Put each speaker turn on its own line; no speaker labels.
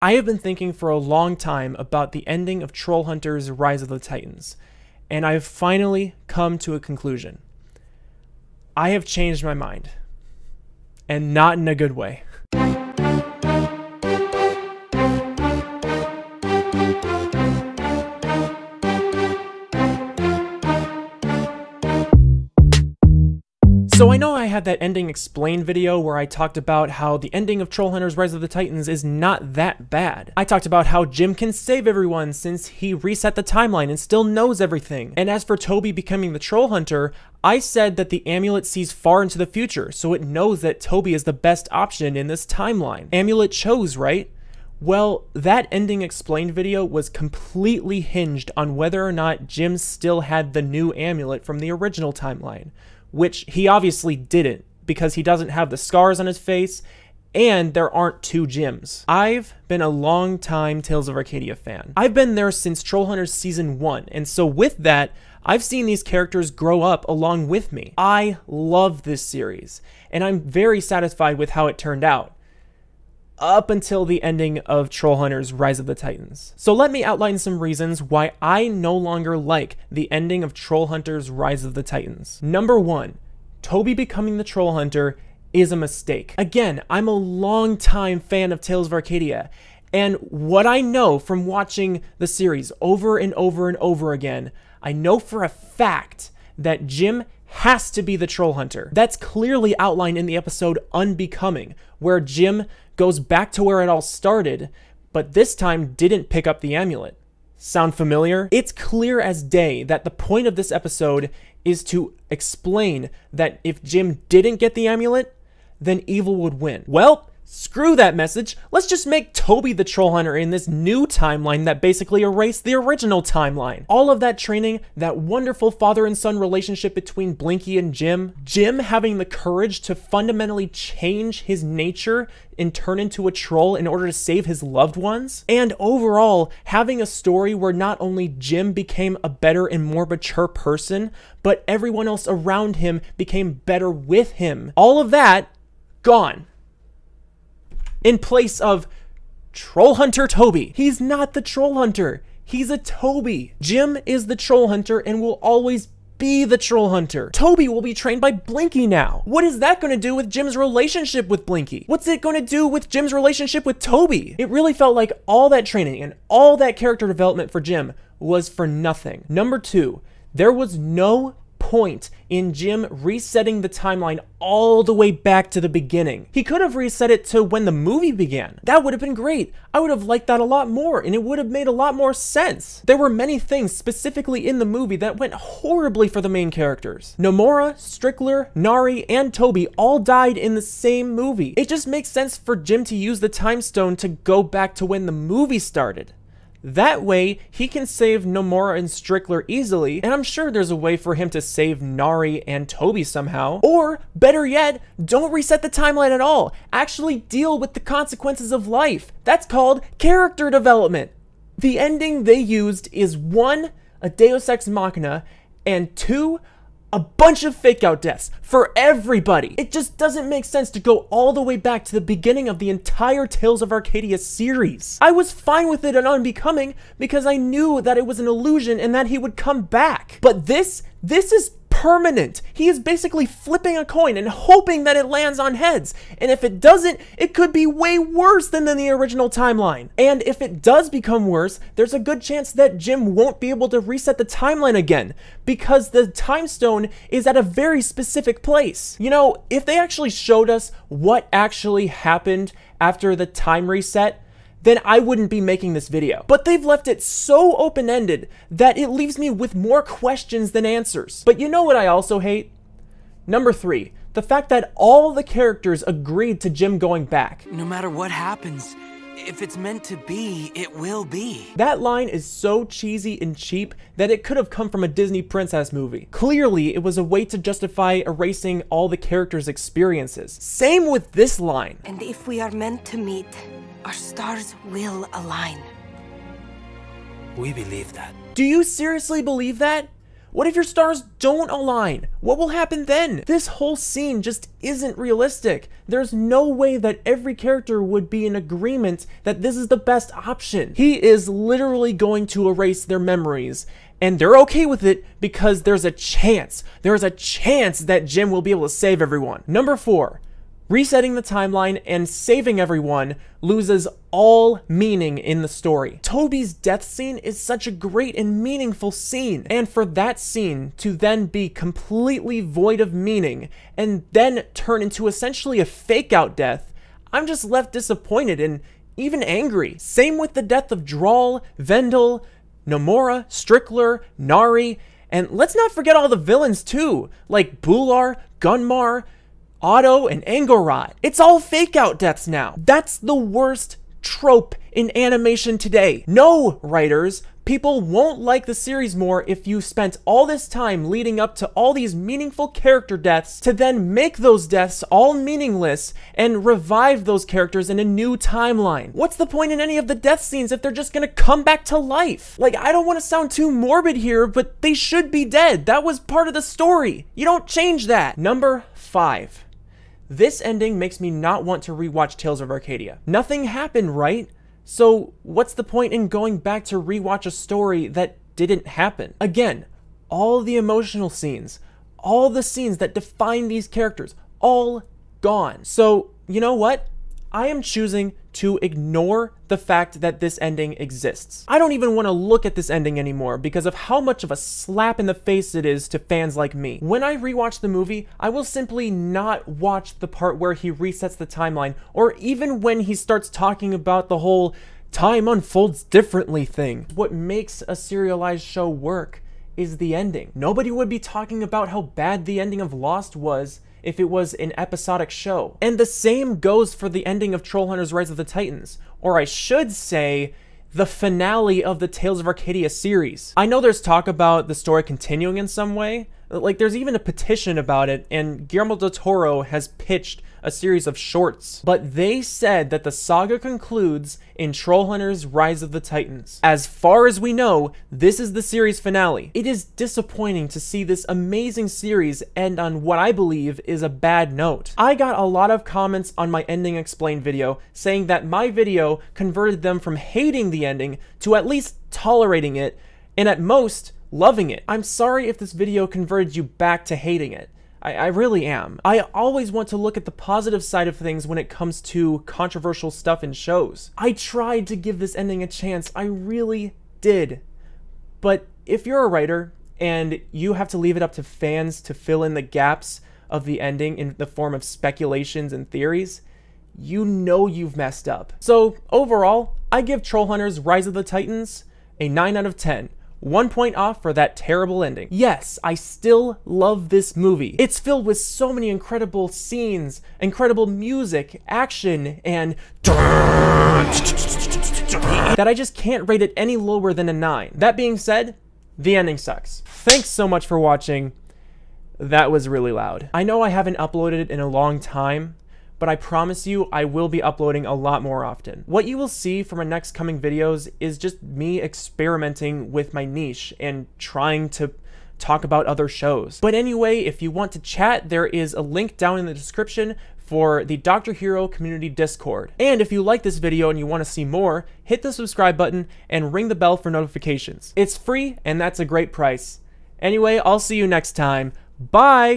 I have been thinking for a long time about the ending of Trollhunter's Rise of the Titans, and I have finally come to a conclusion. I have changed my mind, and not in a good way. had that ending explained video where I talked about how the ending of Troll Hunter's Rise of the Titans is not that bad. I talked about how Jim can save everyone since he reset the timeline and still knows everything. And as for Toby becoming the Troll Hunter, I said that the amulet sees far into the future, so it knows that Toby is the best option in this timeline. Amulet chose, right? Well, that ending explained video was completely hinged on whether or not Jim still had the new amulet from the original timeline, which he obviously didn't because he doesn't have the scars on his face and there aren't two gyms. I've been a long time Tales of Arcadia fan. I've been there since Trollhunters Season 1, and so with that, I've seen these characters grow up along with me. I love this series, and I'm very satisfied with how it turned out up until the ending of Trollhunter's Rise of the Titans. So let me outline some reasons why I no longer like the ending of Trollhunter's Rise of the Titans. Number one, Toby becoming the Trollhunter is a mistake. Again, I'm a long-time fan of Tales of Arcadia, and what I know from watching the series over and over and over again, I know for a fact that Jim has to be the troll hunter. That's clearly outlined in the episode Unbecoming, where Jim goes back to where it all started, but this time didn't pick up the amulet. Sound familiar? It's clear as day that the point of this episode is to explain that if Jim didn't get the amulet, then evil would win. Well, Screw that message, let's just make Toby the Troll Hunter in this new timeline that basically erased the original timeline. All of that training, that wonderful father and son relationship between Blinky and Jim, Jim having the courage to fundamentally change his nature and turn into a troll in order to save his loved ones, and overall, having a story where not only Jim became a better and more mature person, but everyone else around him became better with him. All of that, gone in place of Troll Hunter Toby. He's not the Troll Hunter. He's a Toby. Jim is the Troll Hunter and will always be the troll hunter. Toby will be trained by Blinky now. What is that going to do with Jim's relationship with Blinky? What's it going to do with Jim's relationship with Toby? It really felt like all that training and all that character development for Jim was for nothing. Number two, there was no point in Jim resetting the timeline all the way back to the beginning. He could have reset it to when the movie began. That would have been great. I would have liked that a lot more, and it would have made a lot more sense. There were many things specifically in the movie that went horribly for the main characters. Nomura, Strickler, Nari, and Toby all died in the same movie. It just makes sense for Jim to use the time stone to go back to when the movie started. That way, he can save Nomura and Strickler easily, and I'm sure there's a way for him to save Nari and Toby somehow. Or, better yet, don't reset the timeline at all. Actually deal with the consequences of life. That's called character development. The ending they used is one, a deus ex machina, and two, a bunch of fake out deaths for everybody. It just doesn't make sense to go all the way back to the beginning of the entire Tales of Arcadia series. I was fine with it and Unbecoming because I knew that it was an illusion and that he would come back. But this, this is permanent. He is basically flipping a coin and hoping that it lands on heads. And if it doesn't, it could be way worse than in the original timeline. And if it does become worse, there's a good chance that Jim won't be able to reset the timeline again because the time stone is at a very specific place. You know, if they actually showed us what actually happened after the time reset, then I wouldn't be making this video. But they've left it so open-ended that it leaves me with more questions than answers. But you know what I also hate? Number three, the fact that all the characters agreed to Jim going back. No matter what happens, if it's meant to be, it will be. That line is so cheesy and cheap that it could have come from a Disney princess movie. Clearly, it was a way to justify erasing all the characters' experiences. Same with this line. And if we are meant to meet, our stars will align. We believe that. Do you seriously believe that? What if your stars don't align? What will happen then? This whole scene just isn't realistic. There's no way that every character would be in agreement that this is the best option. He is literally going to erase their memories. And they're okay with it because there's a chance. There's a chance that Jim will be able to save everyone. Number four, Resetting the timeline and saving everyone loses all meaning in the story. Toby's death scene is such a great and meaningful scene, and for that scene to then be completely void of meaning and then turn into essentially a fake out death, I'm just left disappointed and even angry. Same with the death of Drawl, Vendel, Nomura, Strickler, Nari, and let's not forget all the villains too, like Bular, Gunmar, Otto, and Angorot. It's all fake out deaths now. That's the worst trope in animation today. No, writers, people won't like the series more if you spent all this time leading up to all these meaningful character deaths to then make those deaths all meaningless and revive those characters in a new timeline. What's the point in any of the death scenes if they're just gonna come back to life? Like, I don't wanna sound too morbid here, but they should be dead. That was part of the story. You don't change that. Number five. This ending makes me not want to rewatch Tales of Arcadia. Nothing happened, right? So what's the point in going back to rewatch a story that didn't happen? Again, all the emotional scenes, all the scenes that define these characters, all gone. So, you know what? I am choosing to ignore the fact that this ending exists. I don't even want to look at this ending anymore because of how much of a slap in the face it is to fans like me. When I rewatch the movie, I will simply not watch the part where he resets the timeline or even when he starts talking about the whole time unfolds differently thing. What makes a serialized show work is the ending. Nobody would be talking about how bad the ending of Lost was if it was an episodic show. And the same goes for the ending of Trollhunters Rise of the Titans, or I should say, the finale of the Tales of Arcadia series. I know there's talk about the story continuing in some way, like, there's even a petition about it, and Guillermo del Toro has pitched a series of shorts. But they said that the saga concludes in Trollhunters Rise of the Titans. As far as we know, this is the series finale. It is disappointing to see this amazing series end on what I believe is a bad note. I got a lot of comments on my ending explained video saying that my video converted them from hating the ending to at least tolerating it, and at most, loving it. I'm sorry if this video converted you back to hating it. I, I, really am. I always want to look at the positive side of things when it comes to controversial stuff in shows. I tried to give this ending a chance, I really did. But if you're a writer and you have to leave it up to fans to fill in the gaps of the ending in the form of speculations and theories, you know you've messed up. So overall, I give Troll Hunters Rise of the Titans a 9 out of 10 one point off for that terrible ending. Yes, I still love this movie. It's filled with so many incredible scenes, incredible music, action, and that I just can't rate it any lower than a 9. That being said, the ending sucks. Thanks so much for watching. That was really loud. I know I haven't uploaded it in a long time, but I promise you I will be uploading a lot more often. What you will see from my next coming videos is just me experimenting with my niche and trying to talk about other shows. But anyway, if you want to chat, there is a link down in the description for the Dr. Hero Community Discord. And if you like this video and you want to see more, hit the subscribe button and ring the bell for notifications. It's free and that's a great price. Anyway, I'll see you next time. Bye!